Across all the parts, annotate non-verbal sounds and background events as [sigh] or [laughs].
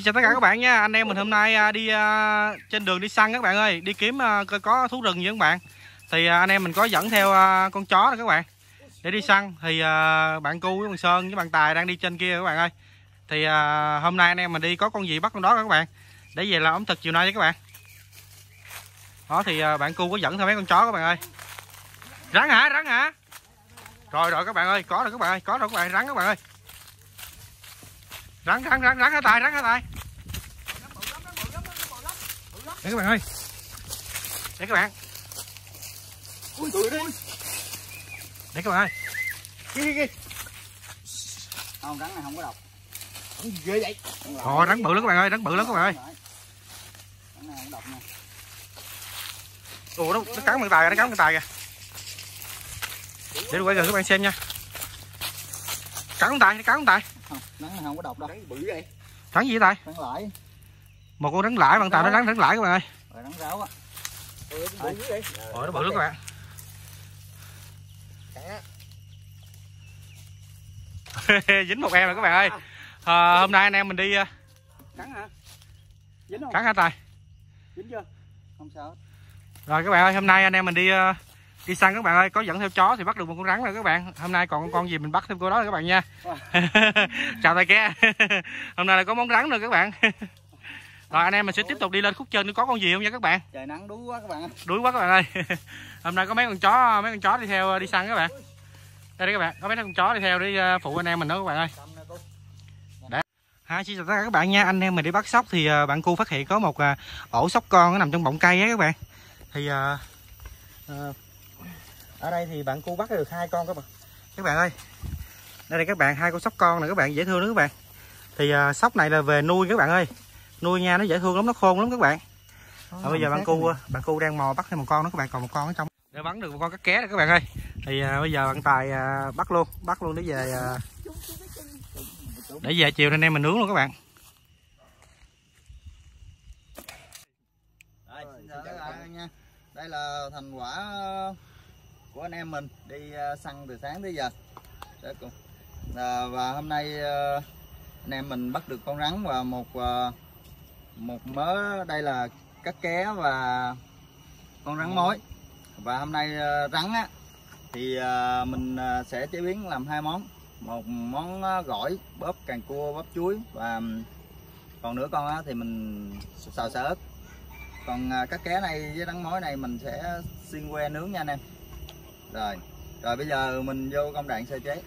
Xin chào tất cả các bạn nha Anh em mình hôm nay à, đi à, trên đường đi săn các bạn ơi Đi kiếm à, coi có thú rừng gì các bạn Thì anh em mình có dẫn theo con chó đó các bạn Để đi săn Thì bạn Cu với bạn Sơn với bạn Tài đang đi trên kia các bạn ơi Thì hôm nay anh em mình đi có con gì bắt con đó các bạn Để về là ẩm thực chiều nay nha các bạn Đó thì bạn Cu có dẫn theo mấy con chó các bạn ơi Rắn hả? Rắn hả? Rồi rồi các bạn ơi Có rồi các bạn ơi Có rồi các bạn Rắn các bạn ơi rắn rắn rắn rắn cái tay rắn cái tay để các bạn ơi để các bạn ui tụi đi để các bạn ơi kia kia kia không rắn này không có độc không ghê vậy ồ rắn bự lắm các bạn ơi rắn bự lắm các bạn ơi rắn này không độc nha nó, nó cắn người tài nó cắn người tài kìa để quay gần các bạn xem nha cắn bằng tài cắn bằng tài không rắn này không có độc đâu rắn bự vậy rắn gì vậy rắn lãi một con rắn lãi bạn tạo nó rắn rắn lãi các bạn ơi rồi rắn ráo á rồi nó bự lắm các bạn [laughs] dính một em rồi các bạn ơi à, ờ, hôm nay anh em mình đi cắn ờ, hả dính không cắn hả tài dính chưa không sao rồi các bạn ơi hôm nay anh em mình đi ờ, đi săn các bạn ơi có dẫn theo chó thì bắt được một con rắn rồi các bạn hôm nay còn con gì mình bắt thêm cô đó rồi các bạn nha [laughs] chào thầy ke [laughs] hôm nay là có món rắn rồi các bạn [laughs] rồi anh em mình sẽ tiếp tục đi lên khúc trên nếu có con gì không nha các bạn trời nắng đuối quá các bạn đuối quá các bạn ơi hôm nay có mấy con chó mấy con chó đi theo đi săn các bạn đây đấy các bạn có mấy con chó đi theo đi ờ, phụ anh em mình đó các bạn ơi Hi, xin chào tất cả các bạn nha anh em mình đi bắt sóc thì ờ, bạn cu phát hiện có một ờ, ổ sóc con nó nằm trong bọng cây á các bạn thì uh, uh, ở đây thì bạn cu bắt được hai con các bạn các bạn ơi đây là các bạn hai con sóc con này các bạn dễ thương đó các bạn thì uh, sóc này là về nuôi các bạn ơi nuôi nha nó dễ thương lắm nó khôn lắm các bạn Ôi, bây giờ bạn cu này. bạn cu đang mò bắt thêm một con nữa các bạn còn một con ở trong để bắn được một con cá ké rồi các bạn ơi thì uh, bây giờ bạn tài uh, bắt luôn bắt luôn để về uh, để về chiều nên em mình nướng luôn các bạn đây là thành quả của anh em mình đi ờ, săn từ sáng tới giờ Đó cùng. À, ờ, và hôm nay ờ, anh em mình bắt được con rắn và một một mớ đây là cá ké và con rắn mối và hôm nay rắn á thì mình sẽ chế biến làm hai món một món gỏi bóp càng cua bóp chuối và còn nửa con á, thì mình xào xà ớt còn cá ké này với rắn mối này mình sẽ xiên que nướng nha anh em rồi rồi bây giờ mình vô công đoạn sơ chế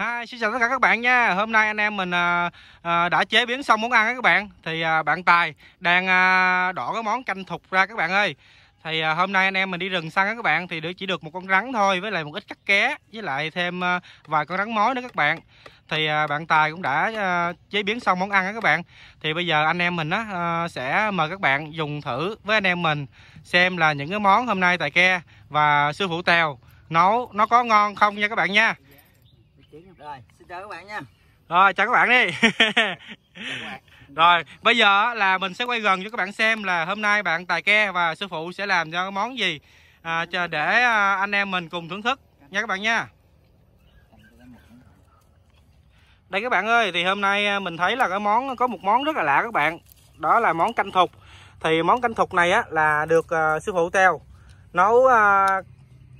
Hi, xin chào tất cả các bạn nha Hôm nay anh em mình à, à, đã chế biến xong món ăn các bạn Thì à, bạn Tài đang à, đỏ cái món canh thục ra các bạn ơi Thì à, hôm nay anh em mình đi rừng săn các bạn Thì chỉ được một con rắn thôi với lại một ít cắt ké Với lại thêm à, vài con rắn mối nữa các bạn Thì à, bạn Tài cũng đã à, chế biến xong món ăn các bạn Thì bây giờ anh em mình á, à, sẽ mời các bạn dùng thử với anh em mình Xem là những cái món hôm nay Tài ke và sư phụ Tèo nấu nó có ngon không nha các bạn nha rồi, xin chào các bạn nha. Rồi, chào các bạn đi. [laughs] Rồi, bây giờ là mình sẽ quay gần cho các bạn xem là hôm nay bạn Tài Ke và sư phụ sẽ làm cho món gì à, chờ để à, anh em mình cùng thưởng thức nha các bạn nha. Đây các bạn ơi, thì hôm nay à, mình thấy là cái món có một món rất là lạ các bạn. Đó là món canh thục. Thì món canh thục này á là được uh, sư phụ Teo nấu uh,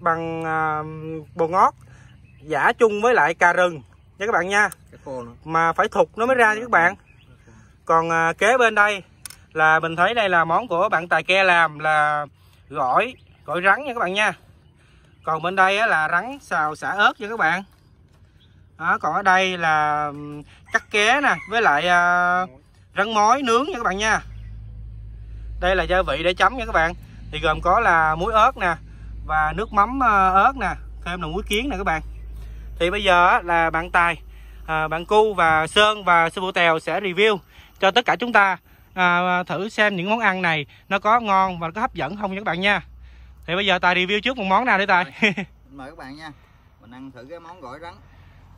bằng uh, bột ngót giả chung với lại cà rừng nha các bạn nha mà phải thục nó mới ra nha các bạn còn à, kế bên đây là mình thấy đây là món của bạn tài ke làm là gỏi gỏi rắn nha các bạn nha còn bên đây á, là rắn xào xả ớt nha các bạn đó, còn ở đây là cắt ké nè với lại à, rắn mối nướng nha các bạn nha đây là gia vị để chấm nha các bạn thì gồm có là muối ớt nè và nước mắm à, ớt nè thêm là muối kiến nè các bạn thì bây giờ là bạn tài à, bạn cu và sơn và sư phụ tèo sẽ review cho tất cả chúng ta à, thử xem những món ăn này nó có ngon và có hấp dẫn không nha các bạn nha thì bây giờ tài review trước một món nào đi tài [laughs] mời các bạn nha mình ăn thử cái món gỏi rắn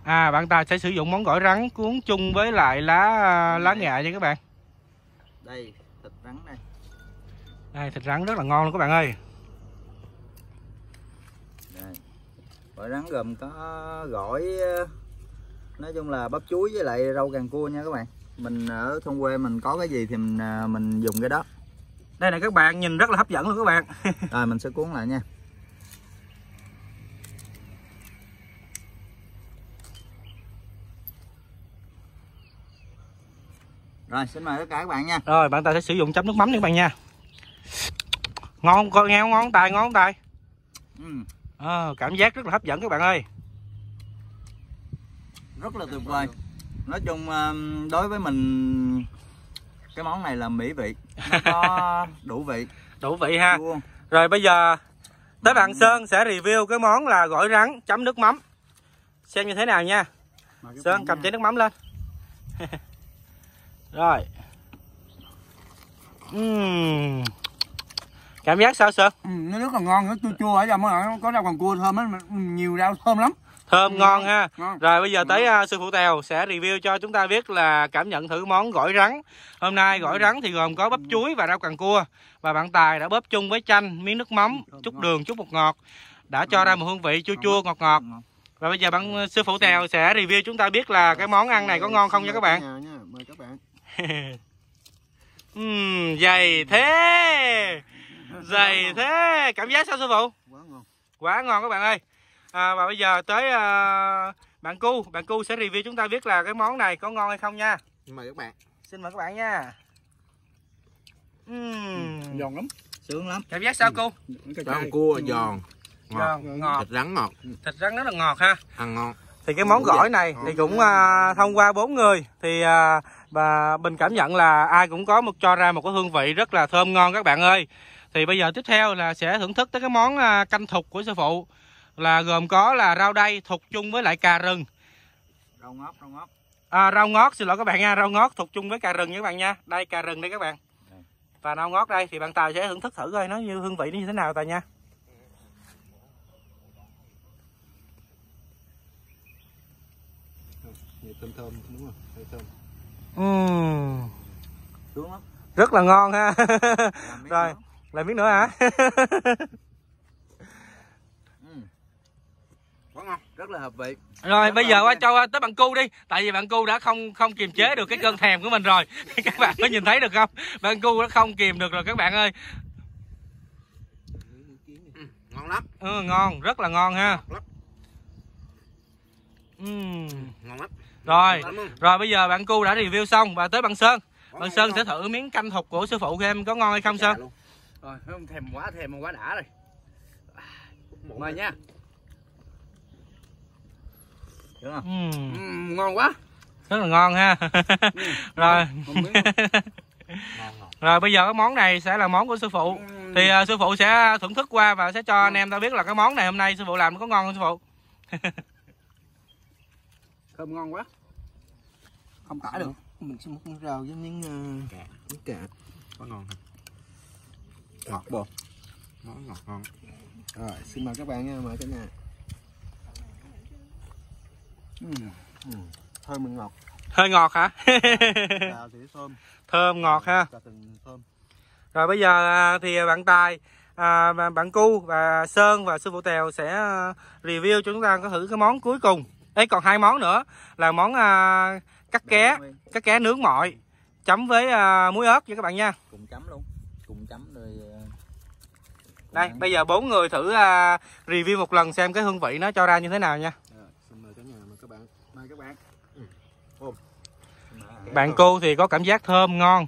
à bạn tài sẽ sử dụng món gỏi rắn cuốn chung với lại lá à, lá nghệ nha các bạn đây thịt rắn đây đây thịt rắn rất là ngon luôn các bạn ơi Rồi rắn gồm có gỏi ờ, nói chung là bắp chuối với lại rau càng cua nha các bạn. Mình ở thôn quê mình có cái gì thì mình ờ, mình dùng cái đó. Đây này các bạn nhìn rất là hấp dẫn luôn các bạn. [laughs] Rồi mình sẽ cuốn lại nha. Rồi xin mời tất cả các bạn nha. Rồi bạn ta sẽ sử dụng chấm nước mắm nha các bạn nha. Ngon coi nghe ngon tài ngon tài. Ừ à, cảm giác rất là hấp dẫn các bạn ơi rất là tuyệt vời nói chung đối với mình cái món này là mỹ vị nó có [laughs] đủ vị đủ vị ha Chua. rồi bây giờ tới bạn sơn sẽ review cái món là gỏi rắn chấm nước mắm xem như thế nào nha sơn cầm chén nước mắm lên [laughs] rồi cảm giác sao sơn ừ, nó rất là ngon nó chua chua ở trong nó có rau còn cua thơm lắm nhiều rau thơm lắm thơm ừ, ngon ha ngon. rồi bây giờ tới uh, sư phụ tèo sẽ review cho chúng ta biết là cảm nhận thử món gỏi rắn hôm nay ừ. gỏi rắn thì gồm có bắp ừ. chuối và rau càng cua và bạn tài đã bóp chung với chanh miếng nước mắm ừ, chút đường chút bột ngọt đã cho ra một hương vị chua chua ngọt ngọt và bây giờ bạn à, sư phụ tèo sẽ review chúng ta biết là cái món ăn này có ngon không nha các bạn mời các bạn uhm, [laughs] dày thế dày thế cảm giác sao sư phụ quá ngon quá ngon các bạn ơi à, và bây giờ tới uh, bạn cu bạn cu sẽ review chúng ta biết là cái món này có ngon hay không nha mời các bạn xin mời các bạn nha uhm. Ừ, giòn lắm sướng lắm cảm giác sao cu con cua giòn ngọt, ngọt. thịt rắn ngọt thịt rắn rất là ngọt ha ăn ngon thì cái món gỏi này thì cũng uh, thông qua bốn người thì uh, và mình cảm nhận là ai cũng có một cho ra một cái hương vị rất là thơm ngon các bạn ơi thì bây giờ tiếp theo là sẽ thưởng thức tới cái món à, canh thục của sư phụ là gồm có là rau đay thục chung với lại cà rừng rau ngót rau ngót à, rau ngót xin lỗi các bạn nha rau ngót thục chung với cà rừng nha các bạn nha đây cà rừng đây các bạn và rau ngót đây thì bạn tài sẽ thưởng thức thử coi nó như hương vị nó như thế nào tài nha thơm thơm đúng rồi thơm ừ. Uhm. rất là ngon ha [laughs] rồi lại miếng nữa hả? Quá [laughs] ừ. ngon, rất là hợp vị. Rồi rất bây giờ qua cho tới bạn cu đi, tại vì bạn cu đã không không kiềm chế được cái cơn thèm của mình rồi. [laughs] các bạn có nhìn thấy được không? Bạn cu đã không kìm được rồi các bạn ơi. Ừ, ngon lắm. Ừ, ngon, rất là ngon ha. Ngon lắm. Uhm. Ngon lắm. Rồi, rồi bây giờ bạn cu đã review xong và tới bạn Sơn. Bạn Sơn sẽ thử miếng canh thục của sư phụ của có ngon hay không dạ Sơn? Luôn rồi không thèm quá thèm mà quá đã rồi mời nha Đúng không? Ừ. Ừ, ngon quá rất là ngon ha ừ. [laughs] rồi [laughs] rồi bây giờ cái món này sẽ là món của sư phụ thì uh, sư phụ sẽ thưởng thức qua và sẽ cho anh em ta biết là cái món này hôm nay sư phụ làm có ngon không sư phụ thơm [laughs] ngon quá không tả được mình sẽ múc nước với miếng uh, cà miếng cà có ngon không ngọt bột món ngọt ngon rồi xin mời các bạn nha mời cả nhà thơm mình ngọt hơi ngọt hả thơm. thơm ngọt ha thơm. rồi bây giờ à, thì bạn tài à, bạn cu và sơn và sư phụ tèo sẽ à, review cho chúng ta có thử cái món cuối cùng ấy còn hai món nữa là món à, cắt ké cắt ké nướng mọi chấm với à, muối ớt nha các bạn nha cùng chấm luôn cùng chấm đây, bây giờ bốn người thử uh, review một lần xem cái hương vị nó cho ra như thế nào nha. Dạ, xin mời cả nhà, mời các bạn. các bạn. Ừ. Bạn cô thì có cảm giác thơm ngon.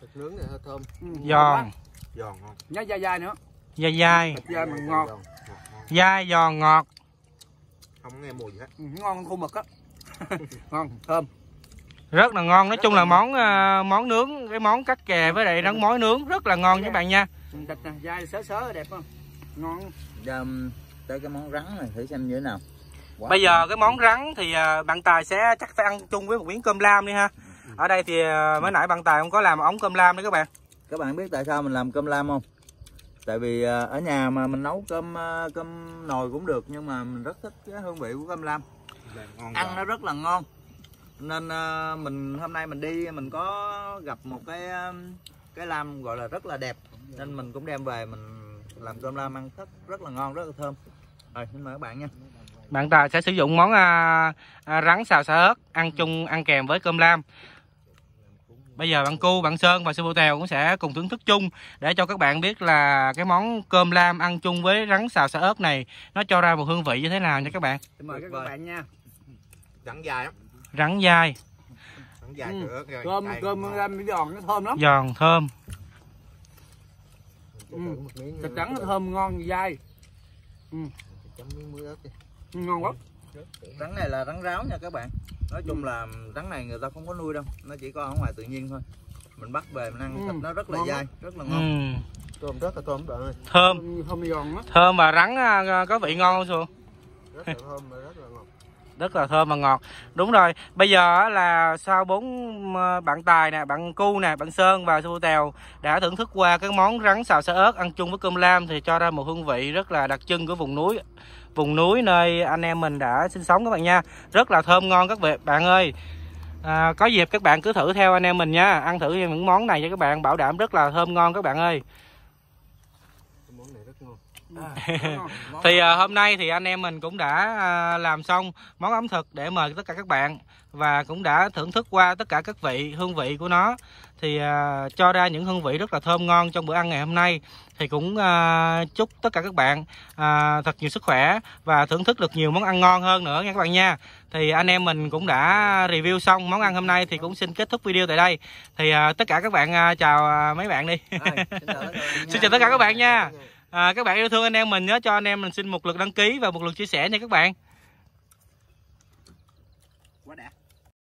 Thịt nướng này thơm. Ừ, giòn. Giòn ngon. Nhớ dai dai nữa. Dai dai. Thịt dai mà ngọt. Dai giòn ngọt. Không nghe mùi gì hết. Ừ, ngon khô mực á. [laughs] ngon, thơm rất là ngon nói rất chung là, là món uh, món nướng cái món cắt kè với lại rắn mối nướng rất là ngon các dạ. bạn nha thịt nè dai sớ sớ đẹp không ngon giờ dạ, um, tới cái món rắn này thử xem như thế nào Quá bây giờ cái món rắn thì à, bạn tài sẽ chắc phải ăn chung với một miếng cơm lam đi ha ở đây thì à, mới nãy bạn tài không có làm ống cơm lam đấy các bạn các bạn biết tại sao mình làm cơm lam không tại vì à, ở nhà mà mình nấu cơm cơm nồi cũng được nhưng mà mình rất thích cái hương vị của cơm lam ăn rồi. nó rất là ngon nên mình hôm nay mình đi mình có gặp một cái cái lam gọi là rất là đẹp nên mình cũng đem về mình làm cơm lam ăn rất rất là ngon rất là thơm rồi xin mời các bạn nha bạn ta sẽ sử dụng món à, à, rắn xào xả ớt ăn chung ăn kèm với cơm lam bây giờ bạn cu bạn sơn và sư phụ tèo cũng sẽ cùng thưởng thức chung để cho các bạn biết là cái món cơm lam ăn chung với rắn xào xả ớt này nó cho ra một hương vị như thế nào nha các bạn xin mời các bạn nha rắn dài lắm rắn dài rắn dài ừ. cơm cơm lam giòn nó thơm lắm giòn thơm ừ. thịt trắng nó thơm ngon dai ừ. ừ. ngon quá rắn này là rắn ráo nha các bạn nói chung ừ. là rắn này người ta không có nuôi đâu nó chỉ có ở ngoài tự nhiên thôi mình bắt về mình ăn ừ. thịt nó rất là ngon dai rất là ừ. ngon ừ. tôm rất là tôm bạn ơi thơm thơm giòn á thơm mà rắn à, có vị ngon luôn rất là thơm mà rất là ngọt rất là thơm và ngọt đúng rồi bây giờ là sau bốn ờ, bạn tài nè bạn cu nè bạn sơn và su tèo đã thưởng thức qua cái món rắn xào xả ớt ăn chung với cơm lam thì cho ra một hương vị rất là đặc trưng của vùng núi vùng núi nơi anh em mình đã sinh sống các bạn nha rất là thơm ngon các bạn ơi à, có dịp các bạn cứ thử theo anh em mình nha ăn thử những món này cho các bạn bảo đảm rất là thơm ngon các bạn ơi Ừ, à. [laughs] thì à, hôm nay thì anh em mình cũng đã à, làm xong món ẩm thực để mời tất cả các bạn và cũng đã thưởng thức qua tất cả các vị hương vị của nó thì à, cho ra những hương vị rất là thơm ngon trong bữa ăn ngày hôm nay thì cũng à, chúc tất cả các bạn à, thật nhiều sức khỏe và thưởng thức được nhiều món ăn ngon hơn nữa nha các bạn nha thì anh em mình cũng đã review xong món ăn hôm nay thì cũng xin kết thúc video tại đây thì à, tất cả các bạn à, chào à, mấy bạn đi [laughs] xin chào tất cả các bạn nha à, các bạn yêu thương anh em mình nhớ cho anh em mình xin một lượt đăng ký và một lượt chia sẻ nha các bạn